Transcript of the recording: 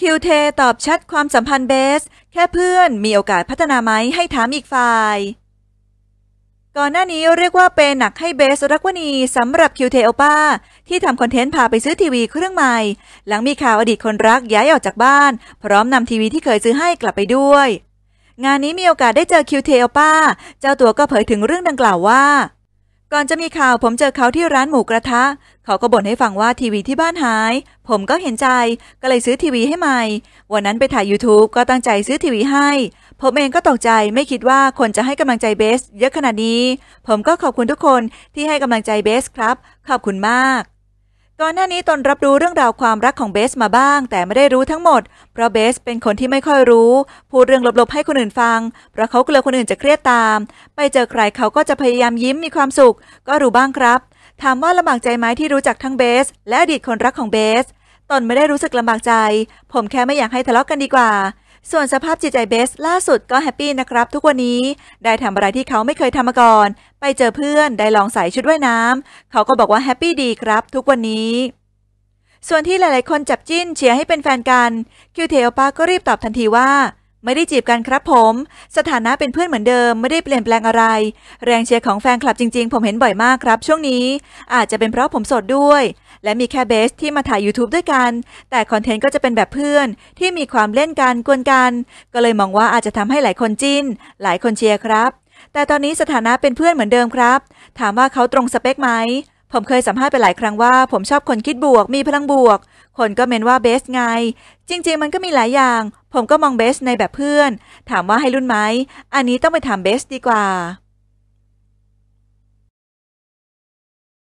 คิวเทตอบชัดความสัมพันธ์เบส แค่เพื่อนมีโอกาสพัฒนาไหมให้ถามอีกฝ่าย ก่อนหน้านี้เรียกว่าเป็นหนักให้เบสรักวณีสำหรับคิวเทโอป้าที่ทำคอนเทนต์พาไปซื้อทีวีเครื่องใหม่ หลังมีข่าวอดีตคนรักย้ายออกจากบ้าน พร้อมนำทีวีที่เคยซื้อให้กลับไปด้วย งานนี้มีโอกาสได้เจอคิวเทโอป้าเจ้าตัวก็เผยถึงเรื่องดังกล่าวว่าก่อนจะมีข่าวผมเจอเขาที่ร้านหมูกระทะ เขาก็บ่นให้ฟังว่าทีวีที่บ้านหาย ผมก็เห็นใจก็เลยซื้อทีวีให้ใหม่ วันนั้นไปถ่าย YouTube ก็ตั้งใจซื้อทีวีให้ ผมเองก็ตกใจไม่คิดว่าคนจะให้กำลังใจเบส เยอะขนาดนี้ ผมก็ขอบคุณทุกคนที่ให้กำลังใจเบสครับขอบคุณมากก่อนหน้านี้ตนรับรู้เรื่อง ราวความรักของเบสมาบ้าง แต่ไม่ได้รู้ทั้งหมด เพราะเบสเป็นคนที่ไม่ค่อยรู้พูดเรื่องลบๆ ให้คนอื่นฟัง เพราะเขากลัวคนอื่นจะเครียดตาม ไปเจอใครเขาก็จะพยายามยิ้มมีความสุข ก็รู้บ้างครับ ถามว่าลำบากใจไหมที่รู้จักทั้งเบส และอดีตคนรักของเบสตนไม่ได้รู้สึกลำบากใจ ผมแค่ไม่อยากให้ทะเลาะกกันดีกว่าส่วนสภาพจิตใจเบสล่าสุดก็แฮปปี้นะครับ ทุกวันนี้ได้ทำอะไรที่เขาไม่เคยทำมาก่อน ไปเจอเพื่อน ได้ลองใส่ชุดว่ายน้ำเขาก็บอกว่าแฮปปี้ดีครับ ทุกวันนี้ ส่วนที่หลายๆคนจับจิ้น เชียร์ให้เป็นแฟนกัน คิวเทลปาก็รีบตอบทันทีว่าไม่ได้จีบกันครับผม สถานะเป็นเพื่อนเหมือนเดิมไม่ได้เปลี่ยนแปลงอะไร แรงเชียร์ของแฟนคลับจริงๆผมเห็นบ่อยมากครับ ช่วงนี้ อาจจะเป็นเพราะผมสดด้วย และมีแค่เบสที่มาถ่าย YouTube ด้วยกัน แต่คอนเทนต์ก็จะเป็นแบบเพื่อนที่มีความเล่นกัน กวนกัน ก็เลยมองว่าอาจจะทำให้หลายคนจิ้น หลายคนเชียร์ครับ แต่ตอนนี้สถานะเป็นเพื่อนเหมือนเดิมครับ ถามว่าเขาตรงสเปคไหมผมเคยสัมภาษณ์ไปหลายครั้งว่าผมชอบคนคิดบวกมีพลังบวก คนก็เมนว่าเบสไง จริงๆมันก็มีหลายอย่าง ผมก็มองเบสในแบบเพื่อน ถามว่าให้รุ่นไหมอันนี้ต้องไปถามเบสดีกว่า